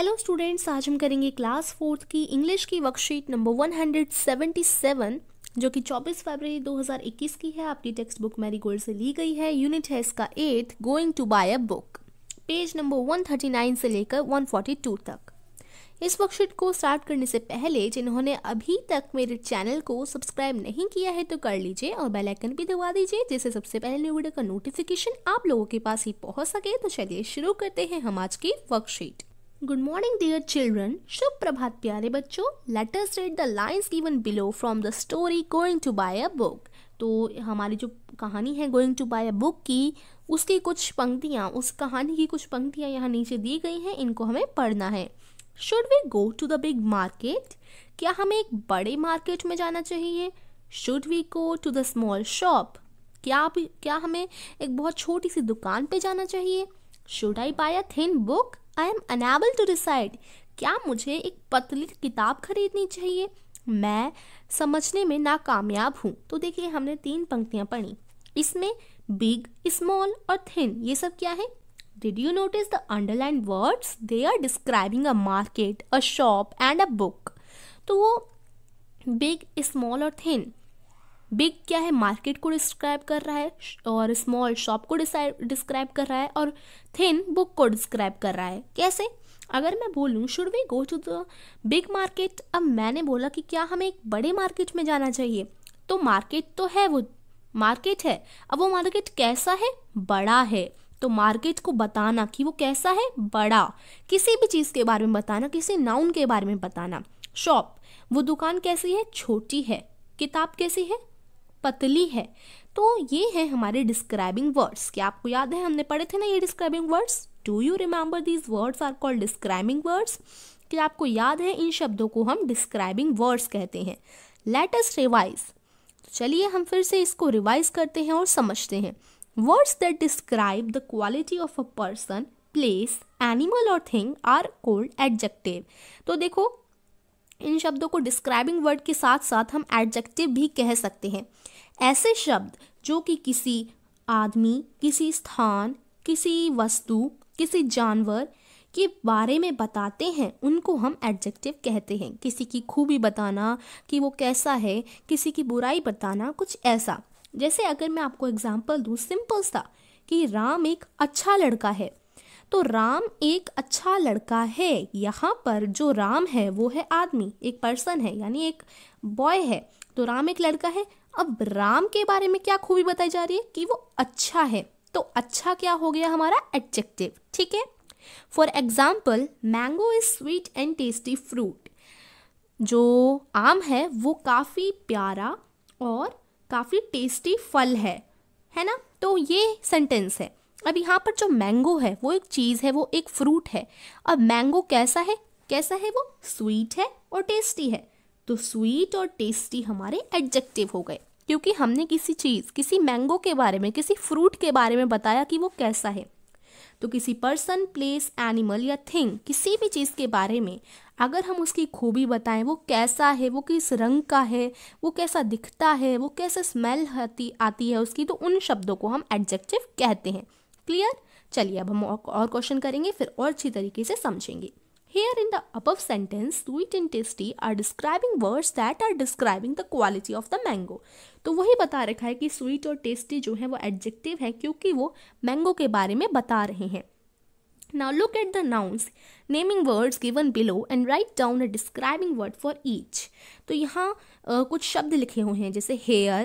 Hello students आज हम करेंगे क्लास फोर्थ की इंग्लिश की वर्कशीट नंबर 177 जो कि 24 फरवरी 2021 की है आपकी टेक्स्ट बुक मैरी गोल्ड से ली गई है यूनिट है इसका eight going to buy a book page number 139 से लेकर 142 तक इस वर्कशीट को स्टार्ट करने से पहले जिन्होंने अभी तक मेरे चैनल को सब्सक्राइब नहीं किया है तो कर लीजिए और बेल आइकन भी दबा दीजिए जिससे सबसे पहले वीडियो का नोटिफिकेशन आप लोगों के पास ही पहुंच सके तो चलिए शुरू करते हैं हम आज की worksheet good morning dear children शुभ प्रभात प्यारे बच्चों let's read the lines given below from the story going to buy a book तो हमारी जो कहानी है going to buy a book की उसकी कुछ पंक्तियाँ उस कहानी की कुछ पंक्तियाँ यहाँ नीचे दी गई हैं इनको हमें पढ़ना है should we go to the big market क्या हमें एक बड़े मार्केट में जाना चाहिए should we go to the small shop क्या आप क्या हमें एक बहुत छोटी सी दुकान पे जाना चाहिए should I buy a thin book I am unable to decide क्या मुझे एक पतली किताब खरीदनी चाहिए मैं समझने में नाकामयाब हूँ तो देखिए हमने तीन पंक्तियाँ पढ़ी इसमें बिग स्मॉल और थिन ये सब क्या है did you notice the underline words they are describing a market a shop and a book तो वो बिग स्मॉल और थिन बिग क्या है मार्केट को डिस्क्राइब कर रहा है और स्मॉल शॉप को डिस्क्राइब कर रहा है और थिन बुक को डिस्क्राइब कर रहा है कैसे अगर मैं बोलूँ should we go to the big market अब मैंने बोला कि क्या हमें एक बड़े मार्केट में जाना चाहिए तो मार्केट तो है वो मार्केट है अब वो मार्केट कैसा है बड़ा है तो मार्केट को बताना कि वो कैसा है बड़ा किसी भी चीज़ के बारे में बताना किसी नाउन के बारे में बताना शॉप वो दुकान कैसी है छोटी है किताब कैसी है पतली है तो ये है हमारे डिस्क्राइबिंग वर्ड्स क्या आपको याद है हमने पढ़े थे ना ये describing words do you remember these words are called describing words क्या आपको याद है इन शब्दों को हम डिस्क्राइबिंग वर्ड्स कहते हैं लेटेस्ट रिवाइज तो चलिए हम फिर से इसको रिवाइज करते हैं और समझते हैं words that describe the quality of a person place animal और थिंग आर कोल्ड एडजेक्टिव तो देखो इन शब्दों को डिस्क्राइबिंग वर्ड के साथ साथ हम एडजेक्टिव भी कह सकते हैं ऐसे शब्द जो कि किसी आदमी किसी स्थान किसी वस्तु किसी जानवर के बारे में बताते हैं उनको हम एडजेक्टिव कहते हैं किसी की खूबी बताना कि वो कैसा है किसी की बुराई बताना कुछ ऐसा जैसे अगर मैं आपको एग्जाम्पल दूँ सिंपल सा कि राम एक अच्छा लड़का है तो राम एक अच्छा लड़का है यहाँ पर जो राम है वो है आदमी एक पर्सन है यानी एक बॉय है तो राम एक लड़का है अब राम के बारे में क्या खूबी बताई जा रही है कि वो अच्छा है तो अच्छा क्या हो गया हमारा एडजेक्टिव ठीक है for example mango is sweet and tasty fruit जो आम है वो काफ़ी प्यारा और काफ़ी टेस्टी फल है है ना तो ये सेंटेंस है अब यहाँ पर जो मैंगो है वो एक चीज़ है वो एक फ्रूट है अब मैंगो कैसा है कैसा है वो स्वीट है और टेस्टी है तो स्वीट और टेस्टी हमारे एडजेक्टिव हो गए क्योंकि हमने किसी चीज़ किसी मैंगो के बारे में किसी फ्रूट के बारे में बताया कि वो कैसा है तो किसी पर्सन प्लेस एनिमल या थिंग किसी भी चीज़ के बारे में अगर हम उसकी खूबी बताएं वो कैसा है वो किस रंग का है वो कैसा दिखता है वो कैसे स्मेल आती आती है उसकी तो उन शब्दों को हम एडजेक्टिव कहते हैं क्लियर चलिए अब हम और क्वेश्चन करेंगे फिर और अच्छी तरीके से समझेंगे Here in the above sentence, sweet and tasty are describing words that are describing the quality of the mango. तो वही बता रखा है कि sweet और tasty जो है वो adjective है क्योंकि वो mango के बारे में बता रहे हैं Now look at the nouns, naming words given below and write down a describing word for each. तो यहाँ कुछ शब्द लिखे हुए हैं जैसे hair,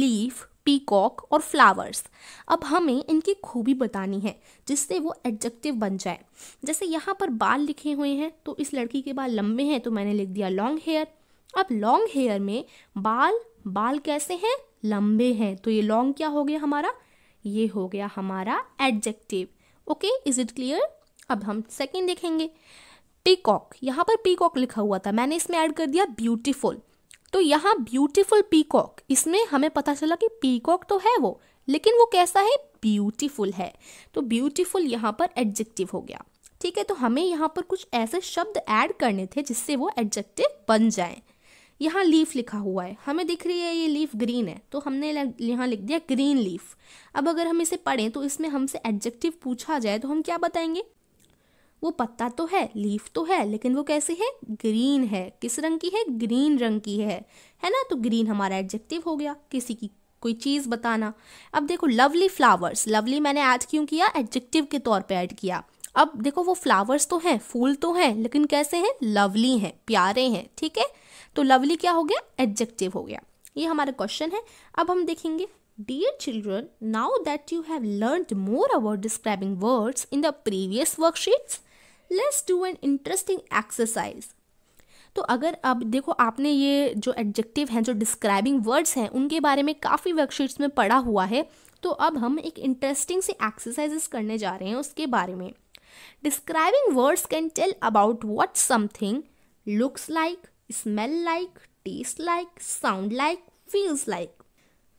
leaf, पीकॉक और फ्लावर्स अब हमें इनकी खूबी बतानी है जिससे वो एडजेक्टिव बन जाए जैसे यहाँ पर बाल लिखे हुए हैं तो इस लड़की के बाल लंबे हैं तो मैंने लिख दिया लॉन्ग हेयर अब लॉन्ग हेयर में बाल बाल कैसे हैं लंबे हैं तो ये लॉन्ग क्या हो गया हमारा ये हो गया हमारा adjective okay is it clear अब हम सेकेंड देखेंगे पीकॉक यहाँ पर पीकॉक लिखा हुआ था मैंने इसमें ऐड कर दिया ब्यूटीफुल तो यहाँ ब्यूटीफुल पीकॉक इसमें हमें पता चला कि पीकॉक तो है वो लेकिन वो कैसा है ब्यूटीफुल है तो ब्यूटीफुल यहाँ पर एडजेक्टिव हो गया ठीक है तो हमें यहाँ पर कुछ ऐसे शब्द ऐड करने थे जिससे वो एडजेक्टिव बन जाए यहाँ लीफ लिखा हुआ है हमें दिख रही है ये लीफ ग्रीन है तो हमने यहाँ लिख दिया ग्रीन लीफ अब अगर हम इसे पढ़ें तो इसमें हमसे एडजेक्टिव पूछा जाए तो हम क्या बताएंगे वो पत्ता तो है लीफ तो है लेकिन वो कैसी है ग्रीन है किस रंग की है ग्रीन रंग की है है ना तो ग्रीन हमारा एडजेक्टिव हो गया किसी की कोई चीज़ बताना अब देखो लवली फ्लावर्स लवली मैंने ऐड क्यों किया एडजेक्टिव के तौर पे ऐड किया अब देखो वो फ्लावर्स तो हैं फूल तो हैं लेकिन कैसे हैं लवली हैं प्यारे हैं ठीक है तो लवली क्या हो गया एडजेक्टिव हो गया ये हमारा क्वेश्चन है अब हम देखेंगे dear children now that you have learn more about describing words in the previous worksheets let's do an interesting exercise तो अगर अब देखो आपने ये जो एडजेक्टिव हैं जो डिस्क्राइबिंग वर्ड्स हैं उनके बारे में काफ़ी वर्कशीट्स में पढ़ा हुआ है तो अब हम एक इंटरेस्टिंग सी एक्सरसाइजेस करने जा रहे हैं उसके बारे में describing words can tell about what something looks like smell like taste like sound like feels like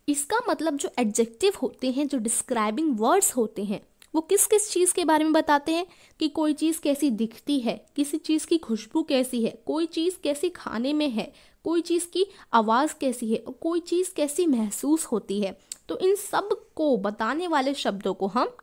इसका मतलब जो एडजेक्टिव होते हैं जो डिस्क्राइबिंग वर्ड्स होते हैं वो किस किस चीज़ के बारे में बताते हैं कि कोई चीज़ कैसी दिखती है किसी चीज़ की खुशबू कैसी है कोई चीज़ कैसी खाने में है कोई चीज़ की आवाज़ कैसी है और कोई चीज़ कैसी महसूस होती है तो इन सब को बताने वाले शब्दों को हम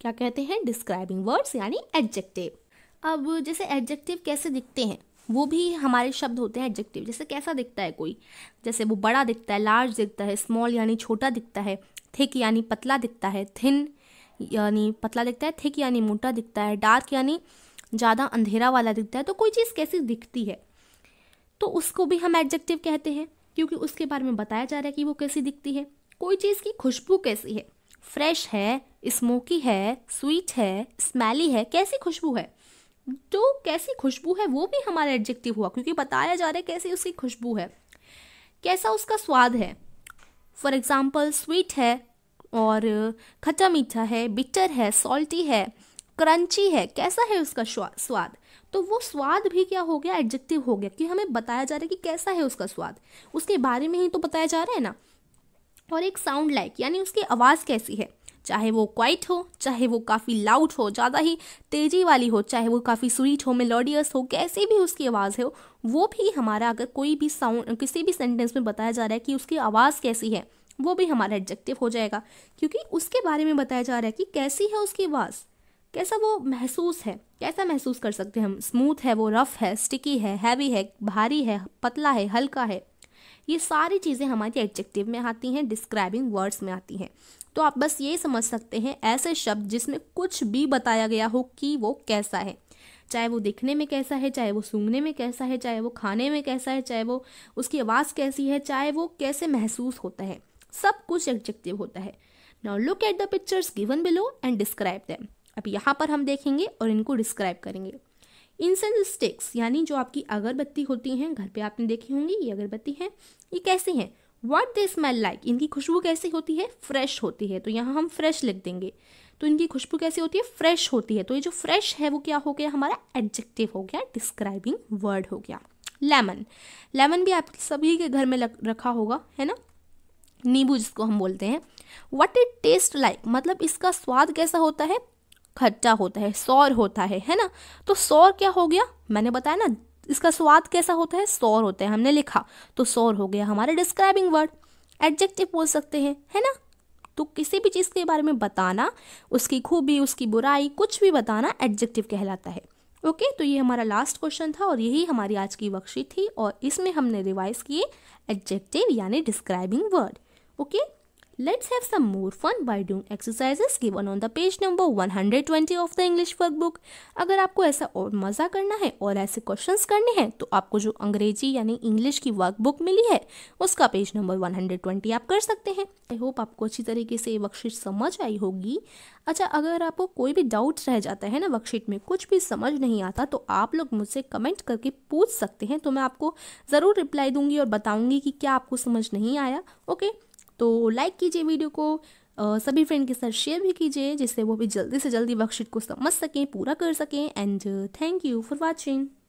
क्या कहते हैं डिस्क्राइबिंग वर्ड्स यानी एडजेक्टिव अब जैसे एडजेक्टिव कैसे दिखते हैं वो भी हमारे शब्द होते हैं एडजेक्टिव जैसे कैसा दिखता है कोई जैसे वो बड़ा दिखता है लार्ज दिखता है स्मॉल यानी छोटा दिखता है थिक यानी पतला दिखता है थिन यानी पतला दिखता है थिक यानी मोटा दिखता है डार्क यानी ज़्यादा अंधेरा वाला दिखता है तो कोई चीज़ कैसी दिखती है तो उसको भी हम एडजेक्टिव कहते हैं क्योंकि उसके बारे में बताया जा रहा है कि वो कैसी दिखती है कोई चीज़ की खुशबू कैसी है फ्रेश है स्मोकी है स्वीट है स्मेली है कैसी खुशबू है जो तो कैसी खुशबू है वो भी हमारा एडजेक्टिव हुआ क्योंकि बताया जा रहा है कैसी उसकी खुशबू है कैसा उसका स्वाद है फॉर एग्ज़ाम्पल स्वीट है और खट्टा मीठा है बिटर है सॉल्टी है क्रंची है कैसा है उसका स्वाद तो वो स्वाद भी क्या हो गया एडजेक्टिव हो गया कि हमें बताया जा रहा है कि कैसा है उसका स्वाद उसके बारे में ही तो बताया जा रहा है ना और एक साउंड लाइक यानी उसकी आवाज़ कैसी है चाहे वो क्वाइट हो चाहे वो काफ़ी लाउड हो ज़्यादा ही तेज़ी वाली हो चाहे वो काफ़ी स्वीट हो मेलोडियस हो कैसी भी उसकी आवाज़ हो वो भी हमारा अगर कोई भी साउंड किसी भी सेंटेंस में बताया जा रहा है कि उसकी आवाज़ कैसी है वो भी हमारा एडजेक्टिव हो जाएगा क्योंकि उसके बारे में बताया जा रहा है कि कैसी है उसकी आवाज़ कैसा वो महसूस है कैसा महसूस कर सकते हैं हम स्मूथ है वो रफ़ है स्टिकी है हैवी है भारी है पतला है हल्का है ये सारी चीज़ें हमारी एडजेक्टिव में आती हैं डिस्क्राइबिंग वर्ड्स में आती हैं तो आप बस ये समझ सकते हैं ऐसे शब्द जिसमें कुछ भी बताया गया हो कि वो कैसा है चाहे वो दिखने में कैसा है चाहे वो सूंघने में कैसा है चाहे वो खाने में कैसा है चाहे वो उसकी आवाज़ कैसी है चाहे वो कैसे महसूस होता है सब कुछ एडजेक्टिव होता है now look at the pictures given below and describe them अब यहाँ पर हम देखेंगे और इनको डिस्क्राइब करेंगे इंसेंस स्टिक्स यानी जो आपकी अगरबत्ती होती हैं घर पे आपने देखी होंगी ये अगरबत्ती हैं ये कैसी हैं वाट दे स्मेल लाइक इनकी खुशबू कैसी होती है फ्रेश होती है तो यहाँ हम फ्रेश लिख देंगे तो इनकी खुशबू कैसी होती है फ्रेश होती है तो ये जो फ्रेश है वो क्या हो गया हमारा एडजेक्टिव हो गया डिस्क्राइबिंग वर्ड हो गया लेमन लेमन भी आप सभी के घर में रखा होगा है ना नींबू जिसको हम बोलते हैं वट इट टेस्ट लाइक मतलब इसका स्वाद कैसा होता है खट्टा होता है सौर होता है है ना तो सौर क्या हो गया मैंने बताया ना इसका स्वाद कैसा होता है सौर होता है हमने लिखा तो सौर हो गया हमारे डिस्क्राइबिंग वर्ड एडजेक्टिव बोल सकते हैं है ना तो किसी भी चीज़ के बारे में बताना उसकी खूबी उसकी बुराई कुछ भी बताना एडजेक्टिव कहलाता है ओके okay, तो ये हमारा लास्ट क्वेश्चन था और यही हमारी आज की वर्कशीट थी और इसमें हमने रिवाइज किए एडजेक्टिव यानी describing word Okay, let's have some more fun by doing exercises given on the page number 120 of the English workbook. अगर आपको ऐसा और मज़ा करना है और ऐसे questions करने हैं तो आपको जो अंग्रेजी यानी इंग्लिश की वर्कबुक मिली है उसका पेज नंबर 120 आप कर सकते हैं आई होप आपको अच्छी तरीके से ये वर्कशीट समझ आई होगी अच्छा अगर आपको कोई भी डाउट रह जाता है ना वर्कशीट में कुछ भी समझ नहीं आता तो आप लोग मुझसे कमेंट करके पूछ सकते हैं तो मैं आपको ज़रूर रिप्लाई दूंगी और बताऊंगी कि क्या आपको समझ नहीं आया ओके okay? तो लाइक कीजिए वीडियो को सभी फ्रेंड के साथ शेयर भी कीजिए जिससे वो भी जल्दी से जल्दी वर्कशीट को समझ सकें पूरा कर सकें and thank you for watching